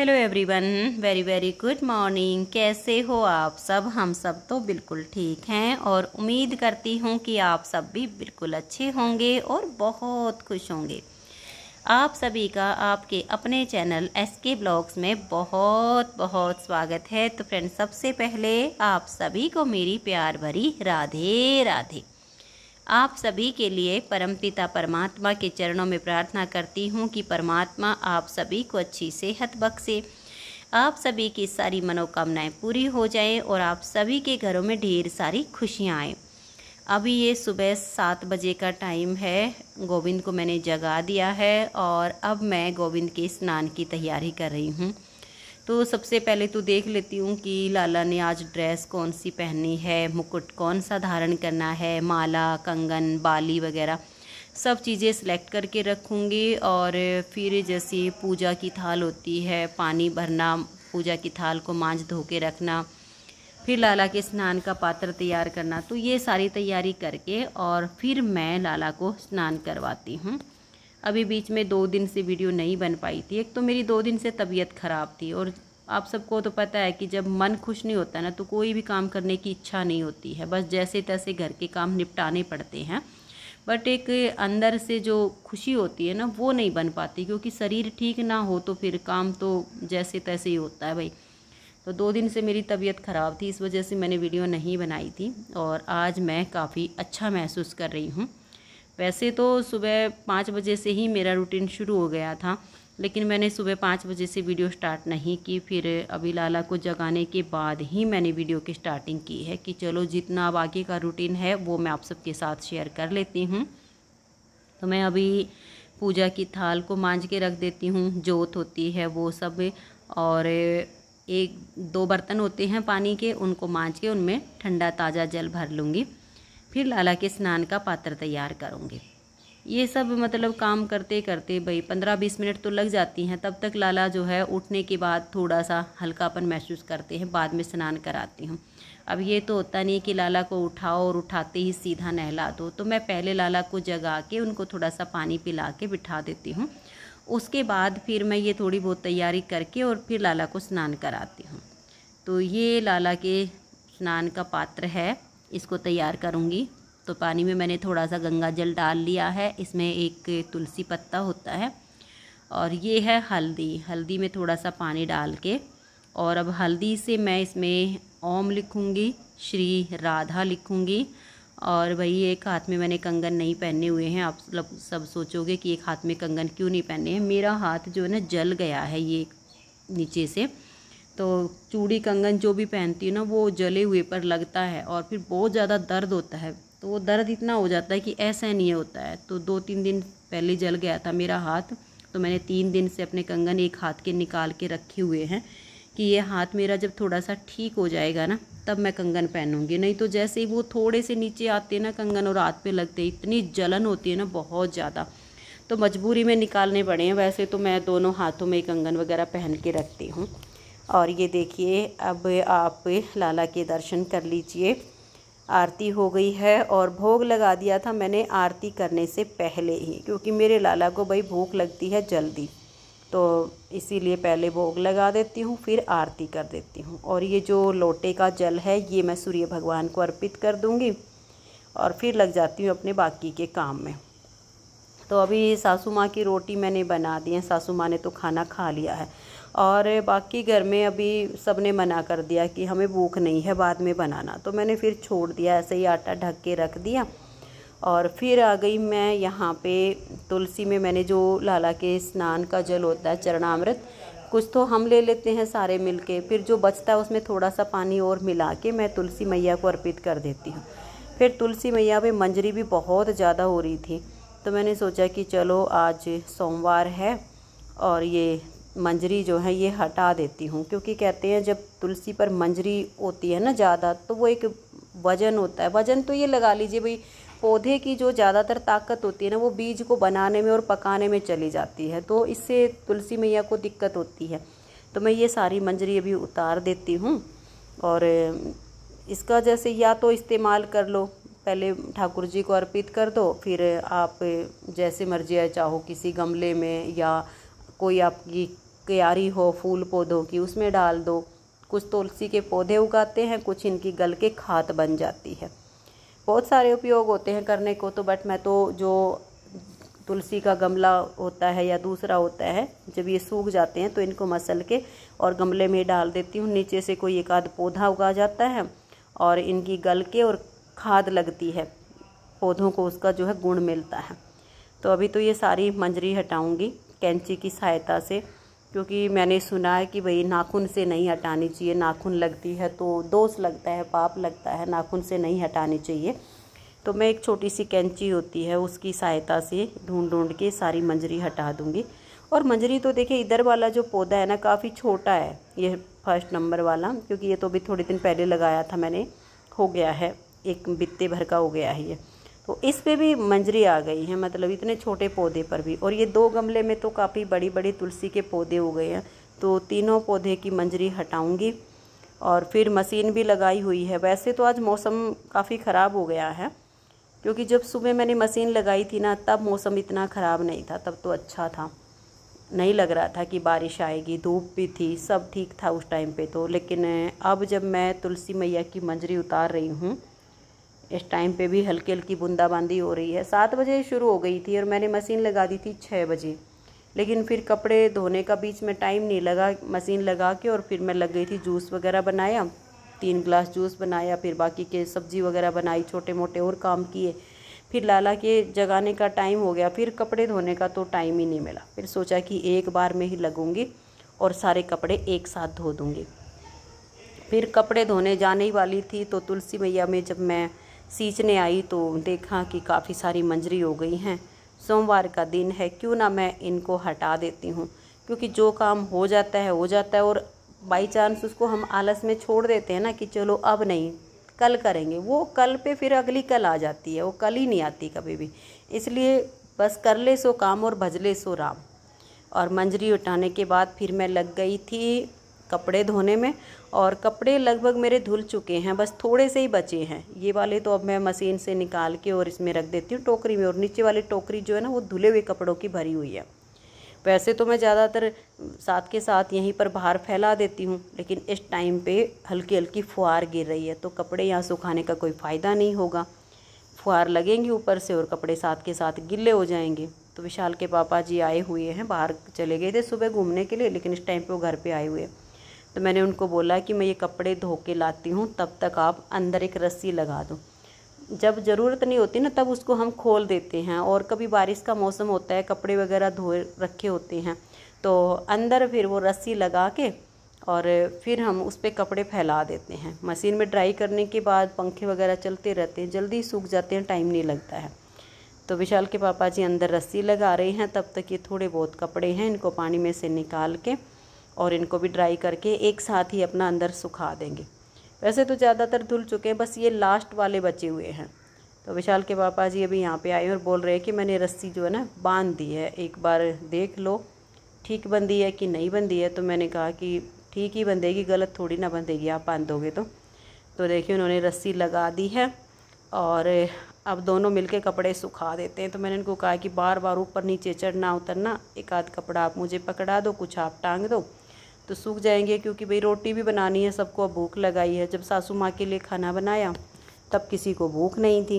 hello everyone very very good morning कैसे हो आप सब हम सब तो बिल्कुल ठीक हैं और उम्मीद करती हूँ कि आप सब भी बिल्कुल अच्छे होंगे और बहुत खुश होंगे आप सभी का आपके अपने चैनल एस के ब्लॉग्स में बहुत बहुत स्वागत है तो फ्रेंड्स सबसे पहले आप सभी को मेरी प्यार भरी राधे राधे आप सभी के लिए परमपिता परमात्मा के चरणों में प्रार्थना करती हूँ कि परमात्मा आप सभी को अच्छी सेहत बख्शे आप सभी की सारी मनोकामनाएं पूरी हो जाएं और आप सभी के घरों में ढेर सारी खुशियाँ आएँ अभी ये सुबह सात बजे का टाइम है गोविंद को मैंने जगा दिया है और अब मैं गोविंद के स्नान की तैयारी कर रही हूँ तो सबसे पहले तो देख लेती हूँ कि लाला ने आज ड्रेस कौन सी पहनी है मुकुट कौन सा धारण करना है माला कंगन बाली वगैरह सब चीज़ें सिलेक्ट करके रखूँगी और फिर जैसे पूजा की थाल होती है पानी भरना पूजा की थाल को मांझ धो के रखना फिर लाला के स्नान का पात्र तैयार करना तो ये सारी तैयारी करके और फिर मैं लाला को स्नान करवाती हूँ अभी बीच में दो दिन से वीडियो नहीं बन पाई थी एक तो मेरी दो दिन से तबीयत ख़राब थी और आप सबको तो पता है कि जब मन खुश नहीं होता ना तो कोई भी काम करने की इच्छा नहीं होती है बस जैसे तैसे घर के काम निपटाने पड़ते हैं बट एक अंदर से जो खुशी होती है ना वो नहीं बन पाती क्योंकि शरीर ठीक ना हो तो फिर काम तो जैसे तैसे ही होता है भाई तो दो दिन से मेरी तबीयत ख़राब थी इस वजह से मैंने वीडियो नहीं बनाई थी और आज मैं काफ़ी अच्छा महसूस कर रही हूँ वैसे तो सुबह पाँच बजे से ही मेरा रूटीन शुरू हो गया था लेकिन मैंने सुबह पाँच बजे से वीडियो स्टार्ट नहीं की फिर अभी लाला को जगाने के बाद ही मैंने वीडियो की स्टार्टिंग की है कि चलो जितना अब आगे का रूटीन है वो मैं आप सबके साथ शेयर कर लेती हूँ तो मैं अभी पूजा की थाल को मांझ के रख देती हूँ जोत होती है वो सब और एक दो बर्तन होते हैं पानी के उनको मांझ के उनमें ठंडा ताज़ा जल भर लूँगी फिर लाला के स्नान का पात्र तैयार करूँगी ये सब मतलब काम करते करते भाई पंद्रह बीस मिनट तो लग जाती हैं तब तक लाला जो है उठने के बाद थोड़ा सा हल्कापन महसूस करते हैं बाद में स्नान कराती हूँ अब ये तो होता नहीं कि लाला को उठाओ और उठाते ही सीधा नहला दो तो मैं पहले लाला को जगा के उनको थोड़ा सा पानी पिला के बिठा देती हूँ उसके बाद फिर मैं ये थोड़ी बहुत तैयारी करके और फिर लाला को स्नान कराती हूँ तो ये लाला के स्नान का पात्र है इसको तैयार करूँगी तो पानी में मैंने थोड़ा सा गंगा जल डाल लिया है इसमें एक तुलसी पत्ता होता है और ये है हल्दी हल्दी में थोड़ा सा पानी डाल के और अब हल्दी से मैं इसमें ओम लिखूँगी श्री राधा लिखूँगी और भाई एक हाथ में मैंने कंगन नहीं पहने हुए हैं आप सब सोचोगे कि एक हाथ में कंगन क्यों नहीं पहने हैं मेरा हाथ जो है ना जल गया है ये नीचे से तो चूड़ी कंगन जो भी पहनती है ना वो जले हुए पर लगता है और फिर बहुत ज़्यादा दर्द होता है तो वो दर्द इतना हो जाता है कि ऐसा नहीं होता है तो दो तीन दिन पहले जल गया था मेरा हाथ तो मैंने तीन दिन से अपने कंगन एक हाथ के निकाल के रखे हुए हैं कि ये हाथ मेरा जब थोड़ा सा ठीक हो जाएगा ना तब मैं कंगन पहनूंगी नहीं तो जैसे ही वो थोड़े से नीचे आते हैं ना कंगन और हाथ पे लगते इतनी जलन होती है ना बहुत ज़्यादा तो मजबूरी में निकालने पड़े हैं वैसे तो मैं दोनों हाथों में कंगन वगैरह पहन के रखती हूँ और ये देखिए अब आप लाला के दर्शन कर लीजिए आरती हो गई है और भोग लगा दिया था मैंने आरती करने से पहले ही क्योंकि मेरे लाला को भाई भूख लगती है जल्दी तो इसीलिए पहले भोग लगा देती हूँ फिर आरती कर देती हूँ और ये जो लोटे का जल है ये मैं सूर्य भगवान को अर्पित कर दूँगी और फिर लग जाती हूँ अपने बाकी के काम में तो अभी सासू माँ की रोटी मैंने बना दी है सासू माँ ने तो खाना खा लिया है और बाकी घर में अभी सब ने मना कर दिया कि हमें भूख नहीं है बाद में बनाना तो मैंने फिर छोड़ दिया ऐसे ही आटा ढक के रख दिया और फिर आ गई मैं यहाँ पे तुलसी में मैंने जो लाला के स्नान का जल होता है चरणामृत कुछ तो हम ले लेते हैं सारे मिल के फिर जो बचता है उसमें थोड़ा सा पानी और मिला के मैं तुलसी मैया को अर्पित कर देती हूँ फिर तुलसी मैया पे मंजरी भी बहुत ज़्यादा हो रही थी तो मैंने सोचा कि चलो आज सोमवार है और ये मंजरी जो है ये हटा देती हूँ क्योंकि कहते हैं जब तुलसी पर मंजरी होती है ना ज़्यादा तो वो एक वजन होता है वजन तो ये लगा लीजिए भाई पौधे की जो ज़्यादातर ताकत होती है ना वो बीज को बनाने में और पकाने में चली जाती है तो इससे तुलसी मैया को दिक्कत होती है तो मैं ये सारी मंजरी अभी उतार देती हूँ और इसका जैसे या तो इस्तेमाल कर लो पहले ठाकुर जी को अर्पित कर दो फिर आप जैसे मर्जी है चाहो किसी गमले में या कोई आपकी क्यारी हो फूल पौधों की उसमें डाल दो कुछ तुलसी के पौधे उगाते हैं कुछ इनकी गल के खाद बन जाती है बहुत सारे उपयोग होते हैं करने को तो बट मैं तो जो तुलसी का गमला होता है या दूसरा होता है जब ये सूख जाते हैं तो इनको मसल के और गमले में डाल देती हूँ नीचे से कोई एक आध पौधा उगा जाता है और इनकी गल के और खाद लगती है पौधों को उसका जो है गुण मिलता है तो अभी तो ये सारी मंजरी हटाऊँगी कैंची की सहायता से क्योंकि मैंने सुना है कि भाई नाखून से नहीं हटानी चाहिए नाखून लगती है तो दोष लगता है पाप लगता है नाखून से नहीं हटानी चाहिए तो मैं एक छोटी सी कैंची होती है उसकी सहायता से ढूंढ ढूंढ के सारी मंजरी हटा दूँगी और मंजरी तो देखिए इधर वाला जो पौधा है ना काफ़ी छोटा है ये फर्स्ट नंबर वाला क्योंकि ये तो अभी थोड़े दिन पहले लगाया था मैंने हो गया है एक बित्ते भर का हो गया है ये तो इस पे भी मंजरी आ गई है मतलब इतने छोटे पौधे पर भी और ये दो गमले में तो काफ़ी बड़ी बड़ी तुलसी के पौधे हो गए हैं तो तीनों पौधे की मंजरी हटाऊंगी और फिर मशीन भी लगाई हुई है वैसे तो आज मौसम काफ़ी ख़राब हो गया है क्योंकि जब सुबह मैंने मशीन लगाई थी ना तब मौसम इतना ख़राब नहीं था तब तो अच्छा था नहीं लग रहा था कि बारिश आएगी धूप भी थी सब ठीक था उस टाइम पे तो लेकिन अब जब मैं तुलसी मैया की मंजरी उतार रही हूँ इस टाइम पे भी हल्की हल्की बूंदाबांदी हो रही है सात बजे शुरू हो गई थी और मैंने मशीन लगा दी थी छः बजे लेकिन फिर कपड़े धोने का बीच में टाइम नहीं लगा मशीन लगा के और फिर मैं लग गई थी जूस वगैरह बनाया तीन गिलास जूस बनाया फिर बाकी के सब्जी वगैरह बनाई छोटे मोटे और काम किए फिर लाला के जगाने का टाइम हो गया फिर कपड़े धोने का तो टाइम ही नहीं मिला फिर सोचा कि एक बार में ही लगूँगी और सारे कपड़े एक साथ धो दूँगी फिर कपड़े धोने जाने ही वाली थी तो तुलसी मैया में जब मैं सींचने आई तो देखा कि काफ़ी सारी मंजरी हो गई हैं सोमवार का दिन है क्यों ना मैं इनको हटा देती हूँ क्योंकि जो काम हो जाता है हो जाता है और बाई चांस उसको हम आलस में छोड़ देते हैं ना कि चलो अब नहीं कल करेंगे वो कल पे फिर अगली कल आ जाती है वो कल ही नहीं आती कभी भी इसलिए बस कर ले सो काम और भजले सो राम और मंजरी उठाने के बाद फिर मैं लग गई थी कपड़े धोने में और कपड़े लगभग मेरे धुल चुके हैं बस थोड़े से ही बचे हैं ये वाले तो अब मैं मशीन से निकाल के और इसमें रख देती हूँ टोकरी में और नीचे वाली टोकरी जो है ना वो धुले हुए कपड़ों की भरी हुई है वैसे तो मैं ज़्यादातर साथ के साथ यहीं पर बाहर फैला देती हूँ लेकिन इस टाइम पे हल्की हल्की फुहार गिर रही है तो कपड़े यहाँ सुखाने का कोई फ़ायदा नहीं होगा फुहार लगेंगी ऊपर से और कपड़े साथ के साथ गिले हो जाएंगे तो विशाल के पापा जी आए हुए हैं बाहर चले गए थे सुबह घूमने के लिए लेकिन इस टाइम पे वो घर पे आए हुए हैं तो मैंने उनको बोला कि मैं ये कपड़े धो के लाती हूँ तब तक आप अंदर एक रस्सी लगा दो जब ज़रूरत नहीं होती ना तब उसको हम खोल देते हैं और कभी बारिश का मौसम होता है कपड़े वगैरह धोए रखे होते हैं तो अंदर फिर वो रस्सी लगा के और फिर हम उस पर कपड़े फैला देते हैं मशीन में ड्राई करने के बाद पंखे वगैरह चलते रहते हैं जल्दी सूख जाते हैं टाइम नहीं लगता है तो विशाल के पापा जी अंदर रस्सी लगा रहे हैं तब तक ये थोड़े बहुत कपड़े हैं इनको पानी में से निकाल के और इनको भी ड्राई करके एक साथ ही अपना अंदर सुखा देंगे वैसे तो ज़्यादातर धुल चुके हैं बस ये लास्ट वाले बचे हुए हैं तो विशाल के पापा जी अभी यहाँ पे आए और बोल रहे हैं कि मैंने रस्सी जो है ना बांध दी है एक बार देख लो ठीक बंधी है कि नहीं बंधी है तो मैंने कहा कि ठीक ही बंधेगी गलत थोड़ी ना बंधेगी आप बांधोगे तो तो देखिए उन्होंने रस्सी लगा दी है और अब दोनों मिलके कपड़े सुखा देते हैं तो मैंने इनको कहा कि बार बार ऊपर नीचे चढ़ना उतरना एक आध कपड़ा आप मुझे पकड़ा दो कुछ आप टांग दो तो सूख जाएंगे क्योंकि भाई रोटी भी बनानी है सबको अब भूख लगाई है जब सासू माँ के लिए खाना बनाया तब किसी को भूख नहीं थी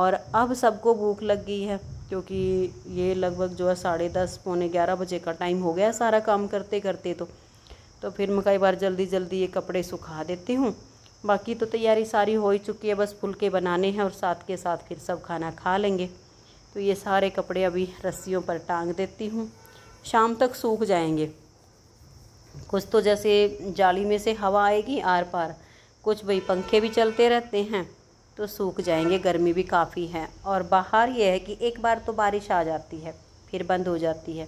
और अब सबको भूख लग गई है क्योंकि ये लगभग जो है साढ़े दस पौने ग्यारह बजे का टाइम हो गया सारा काम करते करते तो तो फिर मैं कई बार जल्दी जल्दी ये कपड़े सुखा देती हूँ बाकी तो तैयारी सारी हो ही चुकी है बस फुलके बनाने हैं और साथ के साथ फिर सब खाना खा लेंगे तो ये सारे कपड़े अभी रस्सियों पर टांग देती हूँ शाम तक सूख जाएंगे कुछ तो जैसे जाली में से हवा आएगी आर पार कुछ भाई पंखे भी चलते रहते हैं तो सूख जाएंगे गर्मी भी काफ़ी है और बाहर यह है कि एक बार तो बारिश आ जाती है फिर बंद हो जाती है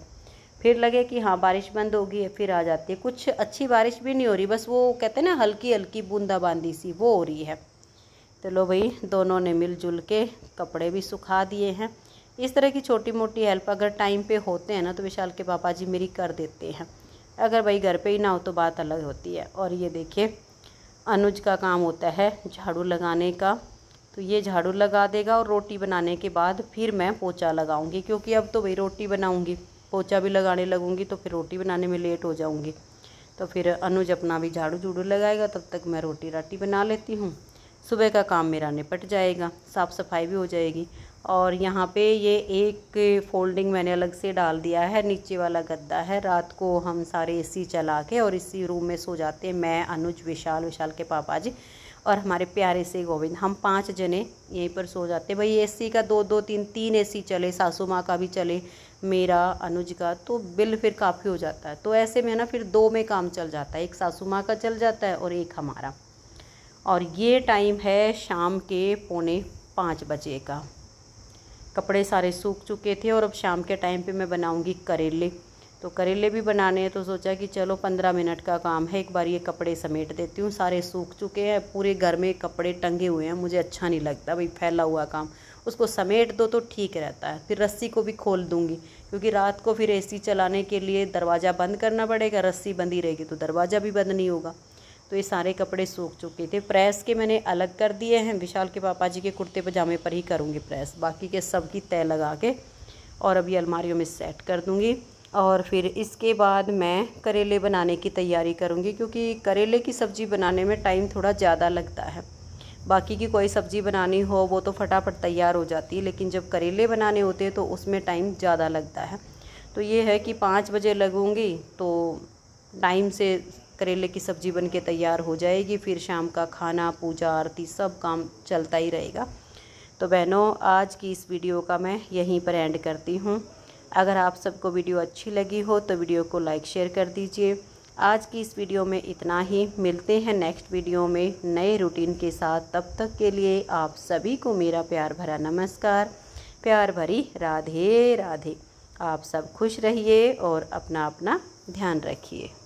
फिर लगे कि हाँ बारिश बंद होगी फिर आ जाती है कुछ अच्छी बारिश भी नहीं हो रही बस वो कहते हैं ना हल्की हल्की बूंदाबांदी सी वो हो रही है तो लो भाई दोनों ने मिलजुल के कपड़े भी सुखा दिए हैं इस तरह की छोटी मोटी हेल्प अगर टाइम पे होते हैं ना तो विशाल के पापा जी मेरी कर देते हैं अगर भाई घर पे ही ना हो तो बात अलग होती है और ये देखिए अनुज का काम होता है झाड़ू लगाने का तो ये झाड़ू लगा देगा और रोटी बनाने के बाद फिर मैं पोचा लगाऊंगी क्योंकि अब तो भाई रोटी बनाऊंगी पोचा भी लगाने लगूंगी तो फिर रोटी बनाने में लेट हो जाऊंगी तो फिर अनुज अपना भी झाड़ू झूड़ू लगाएगा तब तक मैं रोटी राटी बना लेती हूँ सुबह का काम मेरा निपट जाएगा साफ़ सफाई भी हो जाएगी और यहाँ पे ये एक फोल्डिंग मैंने अलग से डाल दिया है नीचे वाला गद्दा है रात को हम सारे सी चला के और इसी रूम में सो जाते हैं मैं अनुज विशाल विशाल के पापा जी और हमारे प्यारे से गोविंद हम पाँच जने यहीं पर सो जाते भाई एसी का दो दो तीन तीन एसी चले सासू माँ का भी चले मेरा अनुज का तो बिल फिर काफ़ी हो जाता है तो ऐसे में ना फिर दो में काम चल जाता है एक सासू माँ का चल जाता है और एक हमारा और ये टाइम है शाम के पौने पाँच बजे का कपड़े सारे सूख चुके थे और अब शाम के टाइम पे मैं बनाऊंगी करेले तो करेले भी बनाने हैं तो सोचा कि चलो पंद्रह मिनट का काम है एक बार ये कपड़े समेट देती हूँ सारे सूख चुके हैं पूरे घर में कपड़े टंगे हुए हैं मुझे अच्छा नहीं लगता भाई फैला हुआ काम उसको समेट दो तो ठीक रहता है फिर रस्सी को भी खोल दूँगी क्योंकि रात को फिर ए चलाने के लिए दरवाज़ा बंद करना पड़ेगा रस्सी बंदी रहेगी तो दरवाज़ा भी बंद नहीं होगा तो ये सारे कपड़े सूख चुके थे प्रेस के मैंने अलग कर दिए हैं विशाल के पापा जी के कुर्ते पजामे पर ही करूँगी प्रेस बाकी के सब की तय लगा के और अभी अलमारियों में सेट कर दूँगी और फिर इसके बाद मैं करेले बनाने की तैयारी करूँगी क्योंकि करेले की सब्ज़ी बनाने में टाइम थोड़ा ज़्यादा लगता है बाकी की कोई सब्ज़ी बनानी हो वो तो फटाफट तैयार हो जाती है लेकिन जब करेले बनाने होते हैं तो उसमें टाइम ज़्यादा लगता है तो ये है कि पाँच बजे लगूँगी तो टाइम से करेले की सब्ज़ी बन के तैयार हो जाएगी फिर शाम का खाना पूजा आरती सब काम चलता ही रहेगा तो बहनों आज की इस वीडियो का मैं यहीं पर एंड करती हूँ अगर आप सबको वीडियो अच्छी लगी हो तो वीडियो को लाइक शेयर कर दीजिए आज की इस वीडियो में इतना ही मिलते हैं नेक्स्ट वीडियो में नए रूटीन के साथ तब तक के लिए आप सभी को मेरा प्यार भरा नमस्कार प्यार भरी राधे राधे आप सब खुश रहिए और अपना अपना ध्यान रखिए